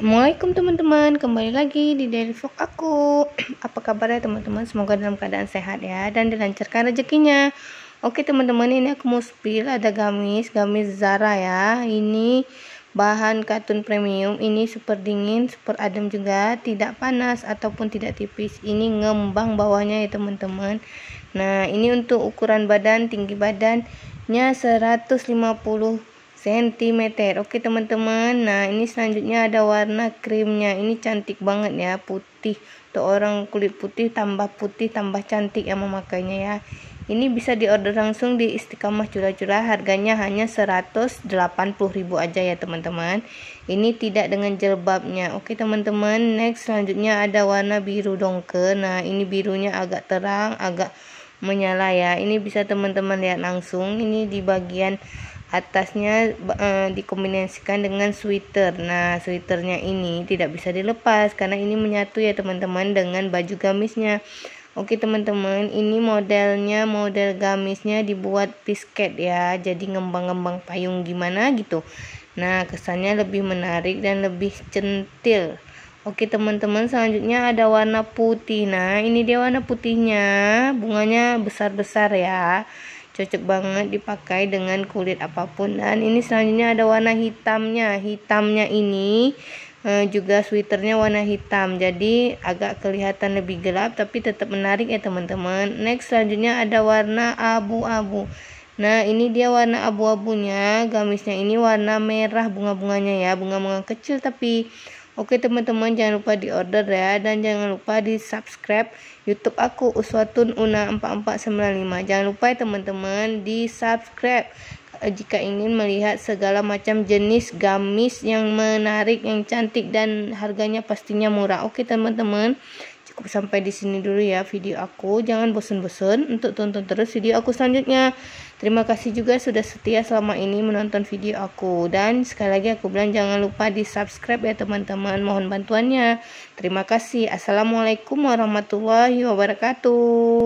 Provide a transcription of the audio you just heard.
Assalamualaikum teman-teman, kembali lagi di Daily Vlog aku Apa kabarnya teman-teman, semoga dalam keadaan sehat ya Dan dilancarkan rezekinya Oke teman-teman, ini aku mau spill ada gamis Gamis Zara ya Ini bahan katun premium Ini super dingin, super adem juga Tidak panas ataupun tidak tipis Ini ngembang bawahnya ya teman-teman Nah ini untuk ukuran badan, tinggi badannya 150 cm oke teman-teman nah ini selanjutnya ada warna krimnya ini cantik banget ya putih untuk orang kulit putih tambah putih tambah cantik yang memakainya ya ini bisa diorder langsung di Istiqamah curah-curah, harganya hanya ribu aja ya teman-teman ini tidak dengan jilbabnya oke teman-teman next selanjutnya ada warna biru dongke nah ini birunya agak terang agak menyala ya ini bisa teman-teman lihat langsung ini di bagian atasnya e, dikombinasikan dengan sweater. Nah, sweaternya ini tidak bisa dilepas karena ini menyatu ya teman-teman dengan baju gamisnya. Oke teman-teman, ini modelnya model gamisnya dibuat pisket ya, jadi ngembang-ngembang payung gimana gitu. Nah, kesannya lebih menarik dan lebih centil. Oke teman-teman, selanjutnya ada warna putih. Nah, ini dia warna putihnya, bunganya besar-besar ya cocok banget dipakai dengan kulit apapun dan ini selanjutnya ada warna hitamnya hitamnya ini eh, juga sweaternya warna hitam jadi agak kelihatan lebih gelap tapi tetap menarik ya teman-teman next selanjutnya ada warna abu-abu nah ini dia warna abu-abunya gamisnya ini warna merah bunga-bunganya ya bunga-bunga kecil tapi Oke teman-teman jangan lupa di order ya dan jangan lupa di subscribe YouTube aku Uswatun Una 4495. Jangan lupa ya teman-teman di subscribe eh, jika ingin melihat segala macam jenis gamis yang menarik, yang cantik dan harganya pastinya murah. Oke teman-teman cukup sampai di sini dulu ya video aku. Jangan bosan-bosan untuk tonton terus video aku selanjutnya. Terima kasih juga sudah setia selama ini menonton video aku. Dan sekali lagi aku bilang jangan lupa di subscribe ya teman-teman. Mohon bantuannya. Terima kasih. Assalamualaikum warahmatullahi wabarakatuh.